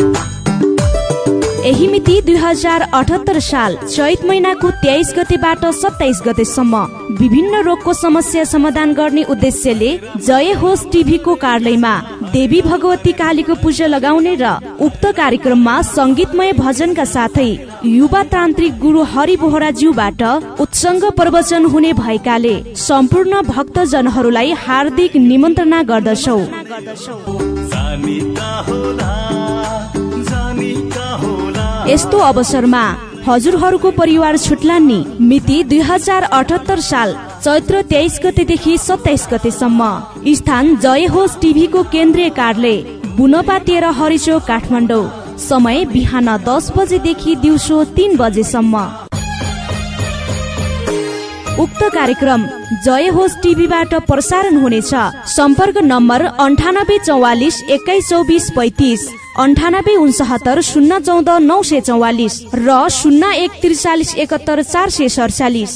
यही मिति दुई हजार अठहत्तर साल चैत महिनाको तेइस गतेबाट सत्ताइस गतेसम्म विभिन्न रोगको समस्या समाधान गर्ने उद्देश्यले जय होस् टिभीको कार्यालयमा देवी भगवती कालीको पूजा लगाउने र उक्त कार्यक्रममा सङ्गीतमय भजनका साथै युवा तान्त्रिक गुरु हरि बोहराज्यूबाट उत्सङ्ग प्रवचन हुने भएकाले सम्पूर्ण भक्तजनहरूलाई हार्दिक निमन्त्रणा गर्दछौ यस्तो अवसरमा हजुरहरूको परिवार छुट्लान्ने मिति दुई हजार अठहत्तर साल चैत्र तेइस गतेदेखि सत्ताइस गतेसम्म स्थान जय होस् टिभीको केन्द्रीय कार्यालय बुनपा तेह्र हरिचो काठमाडौँ समय बिहान दस बजेदेखि दिउँसो तिन बजेसम्म उक्त कार्यक्रम जय होस् टिभीबाट प्रसारण हुनेछ सम्पर्क नम्बर अन्ठानब्बे चौवालिस एक्काइस चौबिस पैतिस अन्ठानब्बे उन्सहत्तर शून्य चौध नौ सय चौवालिस र शून्य एक त्रिचालिस एकहत्तर चार सय सडचालिस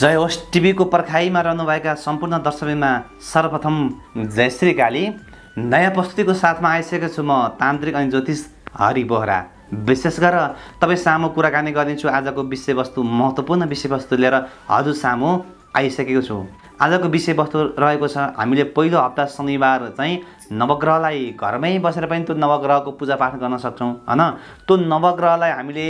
जय होस् टिभीको पर्खाइमा रहनुभएका सम्पूर्ण दर्शकमा सर्वप्रथम जय श्री काली नयाँ प्रस्तुतिको साथमा आइसकेको छु म तान्त्रिक अनि ज्योतिष हरि बोहरा विशेष गरेर तपाईँ सामु कुराकानी गर्नेछु आजको विषयवस्तु महत्त्वपूर्ण विषयवस्तु लिएर हजुर सामु आइसकेको छु आजको विषयवस्तु रहेको छ हामीले पहिलो हप्ता शनिबार चाहिँ नवग्रहलाई घरमै बसेर पनि त्यो नवग्रहको पूजापाठ गर्न सक्छौँ होइन त्यो नवग्रहलाई हामीले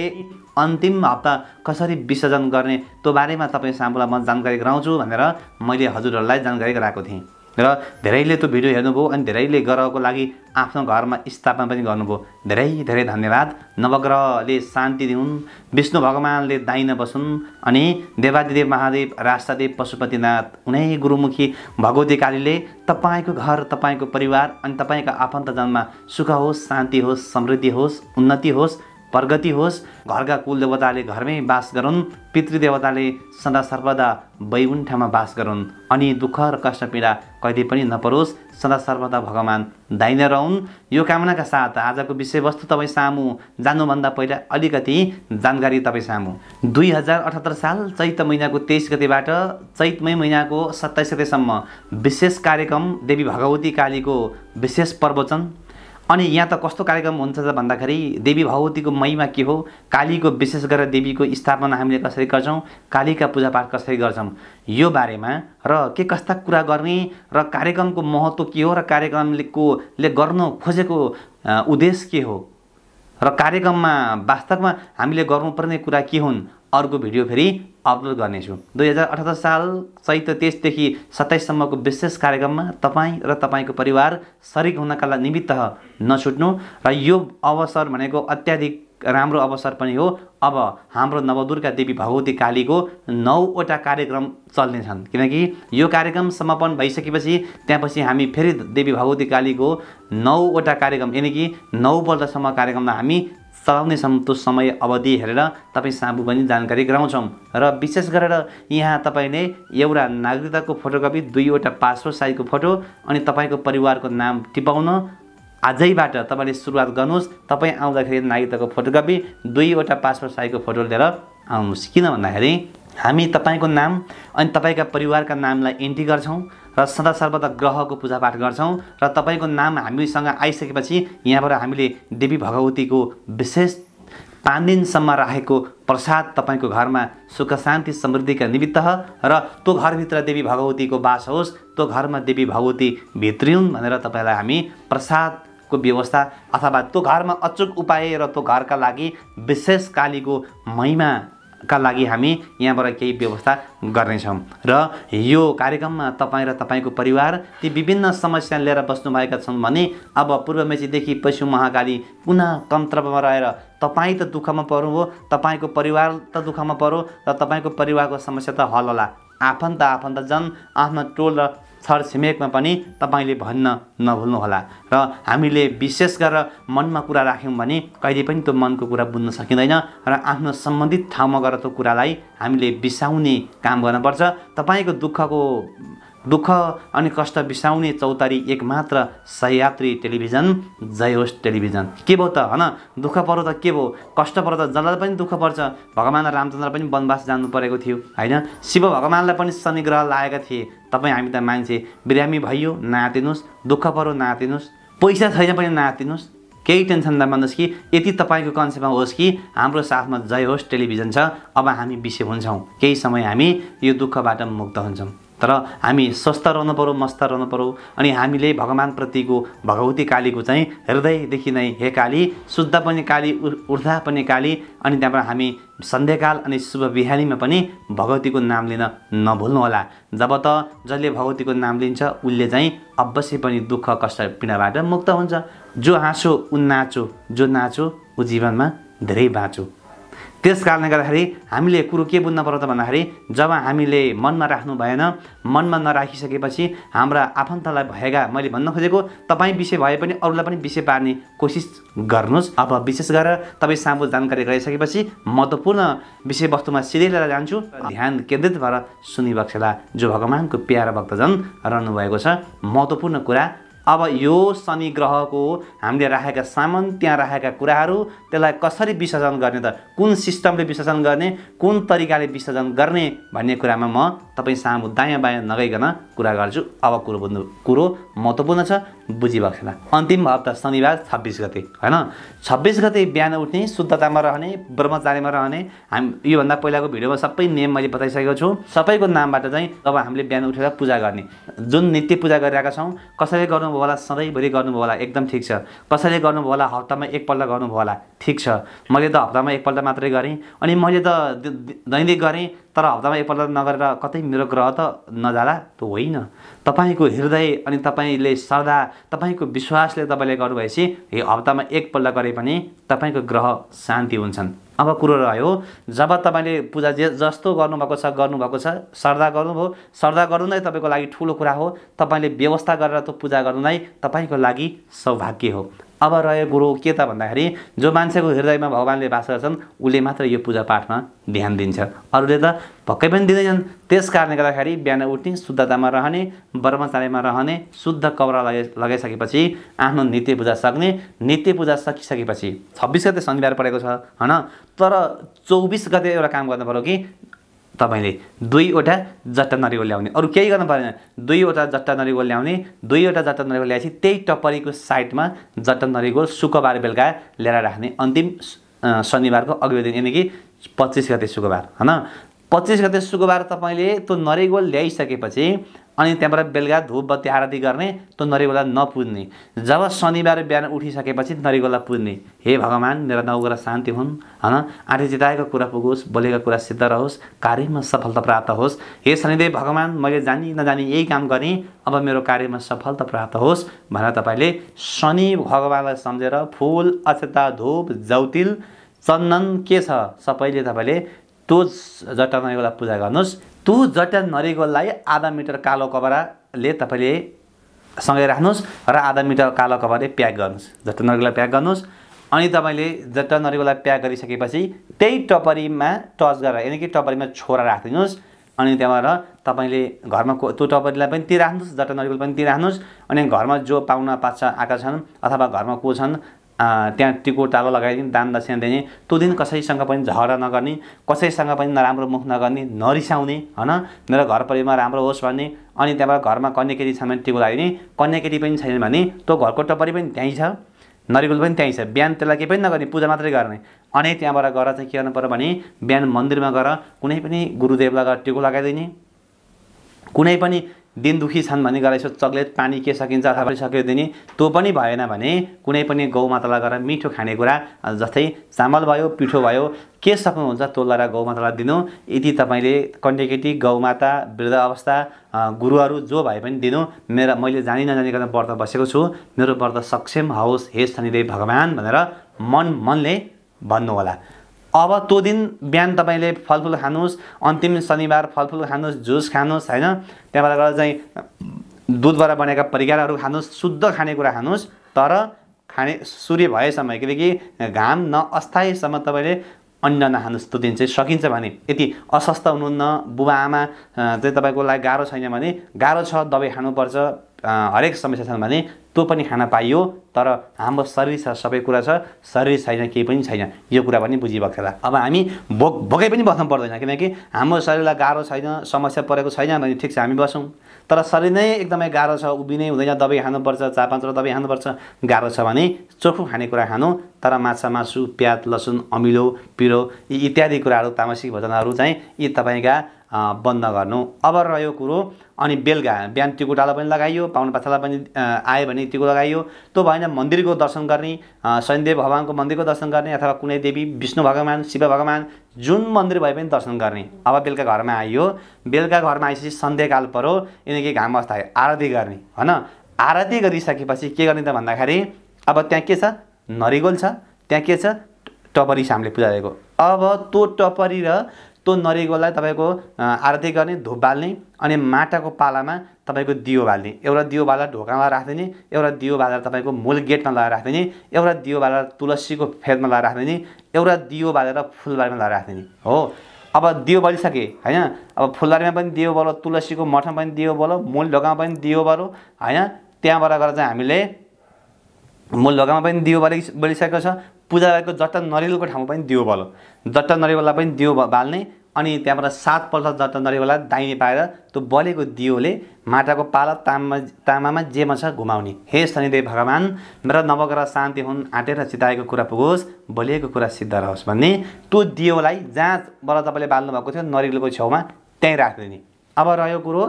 अन्तिम हप्ता कसरी विसर्जन गर्ने त्यो बारेमा तपाईँ साम्बुलाई म जानकारी गराउँछु भनेर मैले हजुरहरूलाई जानकारी गराएको थिएँ र धेरैले त्यो भिडियो हेर्नुभयो अनि धेरैले ग्रहको लागि आफ्नो घरमा स्थापना पनि गर्नुभयो धेरै धेरै धन्यवाद नवग्रहले शान्ति दिउन् विष्णु भगवान्ले दाइन बसुन् अनि देवादिदेव महादेव राष्ट्रदेव पशुपतिनाथ उनै गुरुमुखी भगवती कालीले तपाईँको घर तपाईँको परिवार अनि तपाईँका आफन्तजनमा सुख होस् शान्ति होस् समृद्धि होस् उन्नति होस् प्रगति होस् घरका कुलदेवताले घरमै बास गरून् पितृदेवताले सदा सर्वदा वैकुण्ठमा बास गरून् अनि दुःख र कष्ट पीडा कहिले पनि नपरोस् सदा सर्वदा भगवान् दाहिने रहन् यो कामनाका साथ आजको विषयवस्तु तपाईँ सामु जानुभन्दा पहिला अलिकति जानकारी तपाईँ सामु दुई हजार अठहत्तर साल चैत महिनाको तेइस गतिबाट मई महिनाको सत्ताइस गतिसम्म विशेष कार्यक्रम देवी भगवती कालीको विशेष प्रवचन अनि यहाँ त कस्तो कार्यक्रम हुन्छ त भन्दाखेरि देवी भगवतीको महिमा के हो कालीको विशेष गरेर देवीको स्थापना हामीले कसरी गर्छौँ कालीका पूजापाठ कसरी गर्छौँ यो बारेमा र के कस्ता कुरा गर्ने र कार्यक्रमको महत्त्व के हो र कार्यक्रमले कोले गर्न खोजेको उद्देश्य के हो र कार्यक्रममा वास्तवमा हामीले गर्नुपर्ने कुरा के हुन् अर्को भिडियो फेरि अपलोड गर्नेछु दुई हजार अठहत्तर साल चैत तेइसदेखि सत्ताइससम्मको विशेष कार्यक्रममा तपाईँ र तपाईँको परिवार सरिक हुनका लागि निमित्त नछुट्नु र यो अवसर भनेको अत्याधिक राम्रो अवसर पनि हो अब हाम्रो नवदुर्गा देवी भगवती कालीको नौवटा कार्यक्रम चल्नेछन् किनकि यो कार्यक्रम समापन भइसकेपछि त्यहाँपछि हामी फेरि देवी भगवती कालीको नौवटा कार्यक्रम यानि कि नौ नौपल्टसम्म कार्यक्रममा हामी चलाउने त्यो समय अवधि हेरेर तपाईँ साबु पनि जानकारी गराउँछौँ र विशेष गरेर यहाँ तपाईँले एउटा नागरिकताको फोटोकपी दुईवटा पासपोर्ट साइजको फोटो अनि तपाईँको परिवारको नाम टिपाउन आजैबाट तपाईँले सुरुवात गर्नुहोस् तपाईँ आउँदाखेरि नागरिकताको फोटोकपी दुईवटा पासपोर्ट साइजको फोटो लिएर आउनुहोस् किन भन्दाखेरि हामी तपाईँको नाम अनि तपाईँका परिवारका नामलाई एन्ट्री गर्छौँ र सदा सर्वदा ग्रहको पूजापाठ गर्छौँ र तपाईँको नाम हामीसँग आइसकेपछि यहाँबाट हामीले देवी भगवतीको विशेष पाँच दिनसम्म राखेको प्रसाद तपाईँको घरमा सुख शान्ति समृद्धिका निमित्त र त्यो घरभित्र देवी भगवतीको बास होस् त्यो घरमा देवी भगवती भित्रिउन् भनेर तपाईँलाई हामी प्रसाद को व्यवस्था अथवा त्यो घरमा अचुक उपाय र त्यो घरका लागि विशेष कालीको महिमाका लागि हामी यहाँबाट केही व्यवस्था गर्नेछौँ र यो कार्यक्रममा तपाईँ र तपाईँको परिवार ती विभिन्न समस्या लिएर बस्नुभएका छन् भने अब पूर्व मेचीदेखि पशु महाकाली पुनः तन्त्रमा रहेर तपाईँ त दुःखमा पर्नु हो तपाईँको परिवार त दुःखमा परो र तपाईँको परिवारको समस्या त हल होला आफन्त आफन्तजन आफ्नो टोल र छरछिमेकमा पनि तपाईँले भन्न नभुल्नुहोला र हामीले विशेष गरेर मनमा कुरा राख्यौँ भने कहिले पनि त्यो मनको कुरा बुझ्न सकिँदैन र आफ्नो सम्बन्धित ठाउँमा गएर त्यो कुरालाई हामीले बिसाउने काम गर्नुपर्छ तपाईँको दुःखको दुःख अनि कष्ट बिसाउने चौतारी एकमात्र सहयात्री टेलिभिजन जय होस् टेलिभिजन के भयो त होइन दुःख पर्यो त के भयो कष्ट पर्यो त जसलाई पनि दुःख पर्छ भगवान् रामचन्द्र पनि वनवास जानु परेको थियो होइन शिव भगवान्लाई पनि शनिग्रह लागेका थिए तपाईँ हामी त मान्छे बिरामी भइयो नातिनुहोस् दुःख पर्यो नातिनुहोस् पैसा छैन पनि नातिनुहोस् केही टेन्सन नमान्नुहोस् कि यति तपाईँको कन्सेप्टमा होस् कि हाम्रो साथमा जय होस् टेलिभिजन छ अब हामी विषय हुन्छौँ केही समय हामी यो दुःखबाट मुक्त हुन्छौँ तर हामी स्वस्थ रहनु पऱ्यो मस्त रहनु पऱ्यो अनि हामीले भगवान्प्रतिको भगवती कालीको चाहिँ हृदयदेखि नै हे काली शुद्ध पनि काली उर्धा पनि काली अनि त्यहाँबाट हामी सन्ध्याकाल अनि शुभ बिहानीमा पनि भगवतीको नाम लिन नभुल्नुहोला जब त जसले भगवतीको नाम लिन्छ उसले चाहिँ अवश्य पनि दुःख कष्ट पीडाबाट मुक्त हुन्छ जो हाँसो ऊ नाचो जो नाचो ऊ जीवनमा धेरै बाँचो त्यस कारणले गर्दाखेरि हामीले कुरो के बुझ्नु पर्यो त भन्दाखेरि जब हामीले मनमा राख्नु भएन मनमा नराखिसकेपछि हाम्रा आफन्तलाई भएका मैले भन्न खोजेको तपाईँ विषय भए पनि अरूलाई पनि विषय पार्ने कोसिस गर्नुहोस् अब विशेष गरेर तपाईँ सामु जानकारी गराइसकेपछि महत्त्वपूर्ण विषयवस्तुमा सिधै लिएर जान्छु ध्यान केन्द्रित भएर सुनिबक्सेला जो भगवान्को प्यारा भक्तजन रहनुभएको छ महत्त्वपूर्ण कुरा अब यो शनि ग्रहको हामीले राखेका सामान त्यहाँ राखेका कुराहरू त्यसलाई कसरी विसर्जन गर्ने त कुन सिस्टमले विसर्जन गर्ने कुन तरिकाले विसर्जन गर्ने भन्ने कुरामा म तपाईँ सामु दायाँ बायाँ नगइकन कुरा गर्छु अब कुरो बुझ्नु कुरो महत्त्वपूर्ण छ बुझिभएको छैन अन्तिम हप्ता शनिबार छब्बिस गते होइन छब्बिस गते बिहान उठ्ने शुद्धतामा रहने ब्रह्मचारीमा रहने हामी योभन्दा पहिलाको भिडियोमा सबै नेम मैले बताइसकेको छु सबैको नामबाट चाहिँ अब हामीले बिहान उठेर पूजा गर्ने जुन नित्य पूजा गरिरहेका छौँ कसैले गर्नुभयो होला सधैँभरि गर्नुभयो होला एकदम ठिक छ कसैले गर्नुभयो होला हप्तामा एकपल्ट गर्नुभयो होला ठिक छ मैले त हप्तामा एकपल्ट मात्रै गरेँ अनि मैले त दैनिक गरेँ तर हप्तामा एकपल्ट नगरेर कतै मेरो ग्रह त नजाला त होइन तपाईँको हृदय अनि तपाईँले श्रद्धा तपाईँको विश्वासले तपाईँले गर्नुभएपछि हप्तामा एकपल्ट गरे पनि तपाईँको ग्रह शान्ति हुन्छन् अब कुरो रह्यो जब तपाईँले पूजा जे जस्तो गर्नुभएको छ गर्नुभएको छ श्रद्धा गर्नुभयो श्रद्धा गर्नु नै तपाईँको लागि ठुलो कुरा हो तपाईँले व्यवस्था गरेर त्यो पूजा गर्नु नै तपाईँको लागि सौभाग्य हो अब रह्यो कुरो के त भन्दाखेरि जो मान्छेको हृदयमा भगवान्ले बास गर्छन् उसले मात्र यो पूजापाठमा ध्यान दिन्छ अरूले त पक्कै पनि दिँदैनन् त्यस कारणले गर्दाखेरि बिहान उठ्ने शुद्धतामा रहने ब्रह्मचारीमा रहने शुद्ध कपडा लगाइ लगाइसकेपछि आफ्नो नित्य पूजा सक्ने नित्य पूजा सकिसकेपछि छब्बिस गते शनिबार परेको छ होइन तर चौबिस गते एउटा काम गर्नु पऱ्यो कि तपाईँले दुईवटा जट्टा नरिवल ल्याउने अरू केही गर्नु परेन दुईवटा जट्टा नरिवल ल्याउने दुईवटा जट्टा नरिवल ल्याएपछि त्यही टपरीको साइडमा जट्टा नरिवल शुक्रबार बेलुका ल्याएर राख्ने अन्तिम शनिबारको अघिल्लो दिन यानि कि पच्चिस गते शुक्रबार होइन पच्चिस गते शुक्रबार तपाईँले त्यो नरिवल ल्याइसकेपछि अनि त्यहाँबाट बेलुका धुप बत्ती आरती गर्ने त्यो नरिगोला नपुज्ने जब शनिबार बिहान उठिसकेपछि नरिगोला पुज्ने हे भगवान् मेरा नौग्रह शान्ति हुन् होइन आँटी चिताएको कुरा पुगोस् बोलेको कुरा सिद्ध रहोस् कार्यमा सफलता प्राप्त होस् हे शनिदेव भगवान् मैले जानी नजानी यही काम गरेँ अब मेरो कार्यमा सफलता प्राप्त होस् भनेर तपाईँले शनि भगवान्लाई सम्झेर फुल अक्षता धुप जौतिल चन्दन के छ सबैले तपाईँले त्यो नरिगोला पूजा गर्नुहोस् तु जटा नरिवललाई आधा मिटर कालो कपडाले तपाईँले सँगै राख्नुहोस् र आधा मिटर कालो कपडाले प्याक गर्नुहोस् जटा नरिगोललाई प्याक गर्नुहोस् अनि तपाईँले जटा नरिगोललाई प्याक गरिसकेपछि त्यही टपरीमा टच गरेर यानि कि टपरीमा छोरा राखिदिनुहोस् अनि त्यहाँबाट तपाईँले घरमा को त्यो टपरीलाई पनि ती राख्नुहोस् जटा नरिवल पनि ती राख्नुहोस् अनि घरमा जो पाहुना पाछा आएका छन् अथवा घरमा को छन् त्यहाँ टिको टालो लगाइदिने दान दक्षिणा दिने त्यो दिन कसैसँग पनि झगडा नगर्ने कसैसँग पनि नराम्रो मुख नगर्ने नरिसाउने होइन मेरो घर परिवारमा राम्रो होस् भन्ने अनि त्यहाँबाट घरमा कन्या केटी छ भने टिको लगाइदिने कन्या केटी पनि छैन भने त्यो घरको टपरी पनि त्यहीँ छ नरिवल पनि त्यहीँ छ बिहान त्यसलाई केही पनि नगर्ने पूजा मात्रै गर्ने अनि त्यहाँबाट गएर चाहिँ के गर्नु पऱ्यो भने बिहान मन्दिरमा गएर कुनै पनि गुरुदेवलाई गएर टिको लगाइदिने कुनै पनि दिन दुखी छन् भने गरेर यसो चक्लेट पानी के सकिन्छ अथवा सक्यो दिने त्यो पनि भएन भने कुनै पनि गौमातालाई गएर मिठो खानेकुरा जस्तै चामल भयो पिठो भयो के सक्नुहुन्छ त्यो लगाएर गौमातालाई दिनु यदि तपाईँले कन्टेकेटी गौमाता वृद्ध अवस्था गुरुहरू जो भए पनि दिनु मेरा मैले जानी नजानीकन व्रत बसेको छु मेरो व्रत सक्षम होस् हे शनिदेव भगवान् भनेर मन मनले भन्नुहोला अब त्यो दिन बिहान तपाईँले फलफुल खानुहोस् अन्तिम शनिबार फलफुल खानुहोस् जुस खानुहोस् होइन त्यहाँबाट गएर चाहिँ दुधबाट बनेका परिकारहरू खानुहोस् शुद्ध खानेकुरा खानुहोस् तर खाने सूर्य भएसम्म किनकि घाम नअस्थायीसम्म तपाईँले अन्न नखानुहोस् त्यो दिन चाहिँ सकिन्छ भने यति अस्वस्थ हुनुहुन्न बुबा आमा चाहिँ तपाईँको लागि गाह्रो छैन भने गाह्रो छ दबाई खानुपर्छ हरेक समस्या छन् भने त्यो पनि खान पाइयो तर हाम्रो शरीर छ सबै कुरा छ शरीर छैन केही पनि छैन यो कुरा पनि बुझिबएको होला अब हामी भोक भोकै पनि बस्नु पर्दैन किनकि हाम्रो शरीरलाई गाह्रो छैन समस्या परेको छैन भने ठिक छ हामी बसौँ तर शरीर नै एकदमै गाह्रो छ उभिनै हुँदैन दबाई खानुपर्छ चार पाँचवटा दबाई खानुपर्छ गाह्रो छ भने चोखो खानेकुरा खानु तर माछा मासु प्याज लसुन अमिलो पिरो यी इत्यादि कुराहरू तामासिक भोजनहरू चाहिँ यी तपाईँका बन्द गर्नु अब रह्यो कुरो अनि बेलुका बिहान त्यो पनि लगाइयो पाहुना पाथालाई पनि आयो भने त्यो लगाइयो त्यो भएन मन्दिरको दर्शन गर्ने शनिदेव भगवान्को मन्दिरको दर्शन गर्ने अथवा कुनै देवी विष्णु भगवान् शिव भगवान् जुन मन्दिर भए पनि दर्शन गर्ने अब बेलुका घरमा आइयो बेलुका घरमा आएपछि सन्ध्याकाल पऱ्यो किनकि घाम अस्तायो आरती गर्ने होइन आरती गरिसकेपछि के गर्ने त भन्दाखेरि अब त्यहाँ के छ नरिगोल छ त्यहाँ के छ टपरी सामले पुजा गरेको अब त्यो टपरी र त्यो नरिवललाई तपाईँको आरती गर्ने धुप बाल्ने अनि माटाको पालामा तपाईँको दियो बाल्ने एउटा दियो बालेर ढोकामा राखिदिने एउटा दियो बालेर तपाईँको मूल गेटमा लगाएर राखिदिने एउटा दियो बालेर तुलसीको फेदमा लगाएर राखिदिने एउटा दियो बालेर फुलबारीमा लगाएर राखिदिने हो अब दियो बलिसकेँ होइन अब फुलबारीमा पनि दियो बलो तुलसीको मठमा पनि दियो बलो मूल ढोकामा पनि दियो बलो होइन त्यहाँबाट गएर चाहिँ हामीले मूल ढोकामा पनि दियो बलि बलिसकेको छ पूजा गरेको जट्टा नरिवलको ठाउँमा पनि दियो बलो जट्टा नरिवललाई पनि दियो बाल्ने अनि त्यहाँबाट सातपल्ट जट्टा नरिवललाई दाहिने पाएर त्यो बलेको दियोले माटाको पाला तामा तामामा जेमा छ घुमाउने हे शनिदेव भगवान् र नवग्रह शान्ति हुन् आँटेर चिताएको कुरा पुगोस् बलिएको कुरा सिद्ध रहोस् भन्ने त्यो दियोलाई जहाँबाट तपाईँले बाल्नु भएको थियो नरिवलको छेउमा त्यहीँ राखिदिने अब रह्यो कुरो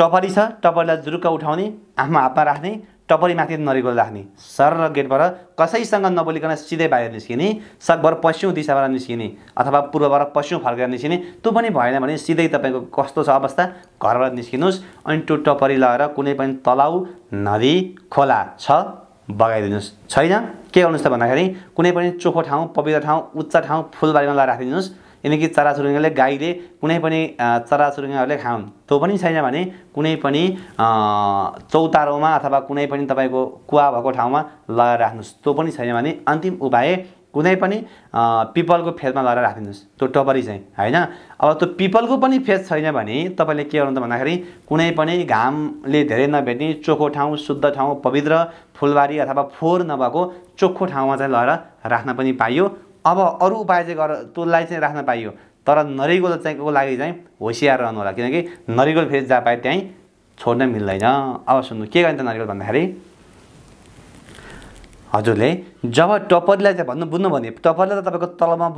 टपरी छ टपरीलाई जुरुक्क उठाउने आफ्नो हातमा राख्ने टपरी माथि नरिगोल राख्ने सर र गेटबाट कसैसँग नबोलिकन सिधै बाहिर निस्किने सकभर पश्चिम दिशाबाट निस्किने अथवा पूर्वबाट पश्चिम फर्केर निस्किने त्यो पनि भएन भने सिधै तपाईँको कस्तो छ अवस्था घरबाट निस्किनुहोस् अनि त्यो टपरी लगाएर कुनै पनि तलाउ नदी खोला छ बगाइदिनुहोस् छैन के गर्नुहोस् त भन्दाखेरि कुनै पनि चोखो ठाउँ पवित्र ठाउँ उच्च ठाउँ फुलबारीमा लगाएर राखिदिनुहोस् किनकि चराचुरुङ्गीले गाईले कुनै पनि चराचुरुङ्गीहरूले खाउन् त्यो पनि छैन भने कुनै पनि चौतारोमा अथवा कुनै पनि तपाईँको कुवा भएको ठाउँमा लगाएर राख्नुहोस् त्यो पनि छैन भने अन्तिम उपाय कुनै पनि पिपलको फेदमा लगाएर राखिदिनुहोस् त्यो टपरी चाहिँ होइन अब त्यो पिपलको पनि फेद छैन भने तपाईँले के गर्नु त भन्दाखेरि कुनै पनि घामले धेरै नभेट्ने चोखो ठाउँ शुद्ध ठाउँ पवित्र फुलबारी अथवा फोहोर नभएको चोखो ठाउँमा चाहिँ लगाएर राख्न पनि पाइयो अब अरू उपाय चाहिँ गर त्यसलाई चाहिँ राख्न पाइयो तर नरिगोल चाहिँ लागि चाहिँ होसियार रहनु होला किनकि नरिगोल फेरि जहाँ पाए त्यहीँ छोड्न मिल्दैन अब सुन्नु के गर्ने त नरिगोल भन्दाखेरि हजुरले जब टपरीलाई चाहिँ भन्नु बुझ्नु भने टप्परलाई त तपाईँको तलमा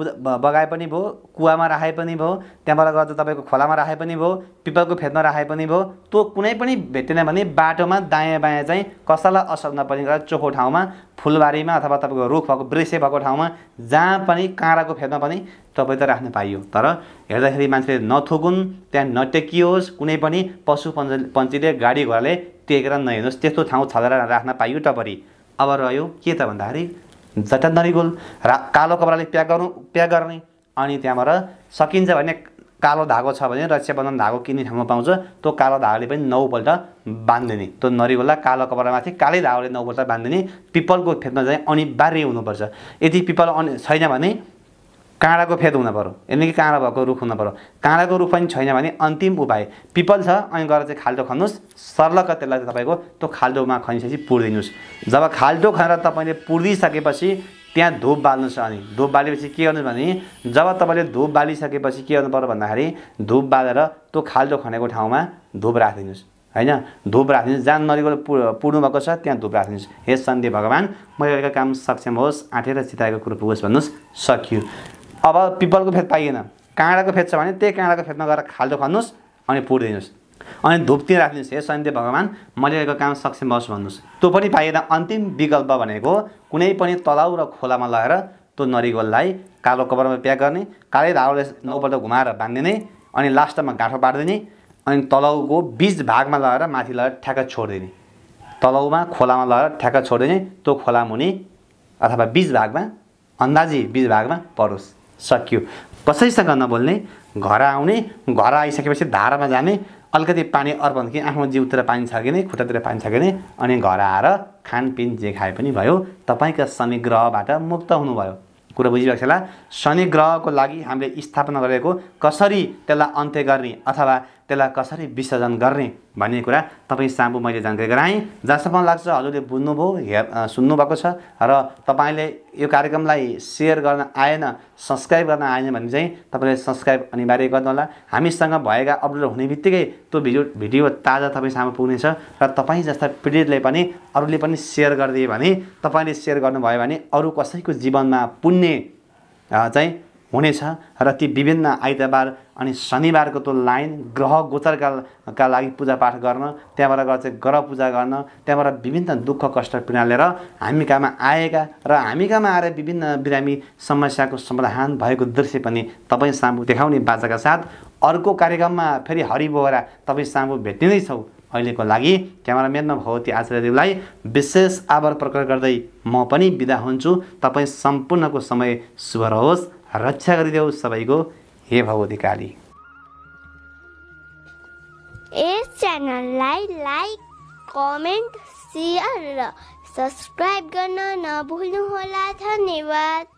बगाए पनि भयो कुवामा राखे पनि भयो त्यहाँबाट गर्दा तपाईँको खोलामा राखे पनि भयो पिपलको फेदमा राखे पनि भयो त्यो कुनै पनि भेटेन भने बाटोमा दायाँ बायाँ चाहिँ कसैलाई असर नपर्ने गरेर चोखो ठाउँमा फुलबारीमा अथवा तपाईँको रुख भएको वृक्ष भएको ठाउँमा जहाँ पनि काँडाको फेदमा पनि तपाईँ त राख्नु पाइयो तर हेर्दाखेरि मान्छेले नथुकुन् त्यहाँ नटेकियोस् कुनै पनि पशु पञ्च पन्छीले गाडी घोडाले टेकेर नहेर्नुहोस् त्यस्तो ठाउँ छलेर राख्न पाइयो टपरी अब रह्यो के त भन्दाखेरि जटा नरिगोल रा कालो कपडाले प्याक गर्नु प्याक गर्ने अनि त्यहाँबाट सकिन्छ भने कालो धागो छ भने रक्षाबन्धन धागो किन्ने ठाउँमा पाउँछ त्यो कालो धागोले पनि नौपल्ट बाँधिदिने त्यो नरिगोललाई कालो माथि कालै धागोले नौपल्ट बाँधिदिने पिपलको फेदमा चाहिँ अनिवार्य हुनुपर्छ यदि पिपल अनि छैन भने काँडाको फेद हुन पऱ्यो यानि काँडा भएको रुख हुन पऱ्यो काँडाको रुख पनि छैन भने अन्तिम उपाय पिपल छ अनि गएर चाहिँ खाल्टो खन्नुहोस् सर्लक त्यसलाई चाहिँ तपाईँको त्यो खाल्टोमा खनिसकेपछि पुर्दिनुहोस् जब खाल्टो खनेर तपाईँले पुर्दिसकेपछि त्यहाँ धुप बाल्नुहोस् अनि धुप बालेपछि के गर्नुहोस् भने जब तपाईँले धुप बालिसकेपछि के गर्नु पऱ्यो भन्दाखेरि धुप बालेर त्यो खाल्टो खनेको ठाउँमा धुप राखिदिनुहोस् होइन धुप राखिदिनुहोस् जहाँ नरिगल पुर्नु भएको छ त्यहाँ धुप राखिदिनुहोस् हे सन्धि भगवान् मैले गरेको काम सक्षम होस् आँटेर चिताएको कुरो पुगोस् भन्नुहोस् सकियो अब पिपलको फेद पाइएन काँडाको फेद छ भने त्यही काँडाको फेदमा गएर खाल्डो खन्नुहोस् अनि पुरिदिनुहोस् अनि धुपतिर राखिदिनुहोस् हे सन्ते भगवान् मैले गरेको काम सक्षम होस् भन्नुहोस् त्यो पनि पाइएन अन्तिम विकल्प भनेको कुनै पनि तलाउ र खोलामा लगाएर त्यो नरिगोललाई कालो कपडामा प्याक गर्ने कालै धारोले नौपल्ट घुमाएर बाँधिदिने अनि लास्टमा गाँठो पारिदिने अनि तलाउको बिच भागमा लगाएर माथि लगाएर ठ्याक्क छोडिदिने तलाउमा खोलामा लगाएर ठ्याक्क छोडिदिने त्यो खोला मुनि अथवा बिच भागमा अन्दाजी बिच भागमा परोस् सकियो कसैसँग नबोल्ने घर आउने घर आइसकेपछि धारामा जाने अलिकति पानी अर्पण कि आफ्नो जिउतिर पानी छ नै खुट्टातिर पानी छ नै अनि घर आएर खानपिन जे खाए पनि भयो तपाईँका शनि ग्रहबाट मुक्त हुनुभयो कुरो बुझिरहेको छ होला शनि ग्रहको लागि हामीले स्थापना गरेको कसरी त्यसलाई अन्त्य गर्ने अथवा त्यसलाई कसरी विसर्जन गर्ने भन्ने कुरा तपाईँ सामु मैले जानकारी गराएँ जहाँसम्म लाग्छ हजुरले बुझ्नुभयो हे सुन्नुभएको छ र तपाईँले यो कार्यक्रमलाई सेयर गर्न आएन सब्सक्राइब गर्न आएन भने चाहिँ तपाईँले सब्सक्राइब अनिवार्य गर्नुहोला हामीसँग भएका अपलोड हुने बित्तिकै त्यो भिडियो भिडियो ताजा तपाईँ सामु पुग्नेछ र तपाईँ जस्ता पीडितले पनि अरूले पनि सेयर गरिदियो भने तपाईँले सेयर गर्नुभयो भने अरू कसैको जीवनमा पुण्य चाहिँ हुनेछ र ती विभिन्न आइतबार अनि शनिबारको त्यो लाइन ग्रह गोचरका का लागि पूजापाठ गर्न त्यहाँबाट गएर चाहिँ ग्रह पूजा गर्न त्यहाँबाट विभिन्न दुःख कष्ट पीडा लिएर हामी कहाँमा आएका र हामी कहाँमा आएर विभिन्न बिरामी समस्याको समाधान भएको दृश्य पनि तपाईँ सामु देखाउने बाजाका साथ अर्को कार्यक्रममा फेरि हरिबोहरा तपाईँ सामु भेटिँदैछौँ अहिलेको लागि क्यामेराम्यानमा भगवती आचार्यदेवलाई विशेष आभार प्रकट गर्दै म पनि बिदा हुन्छु तपाईँ सम्पूर्णको समय शुभ रहोस् रक्षा गरिदेऊ सबैको हे भगवती काली यस च्यानललाई लाइक कमेन्ट सेयर र सब्सक्राइब गर्न नभुल्नुहोला धन्यवाद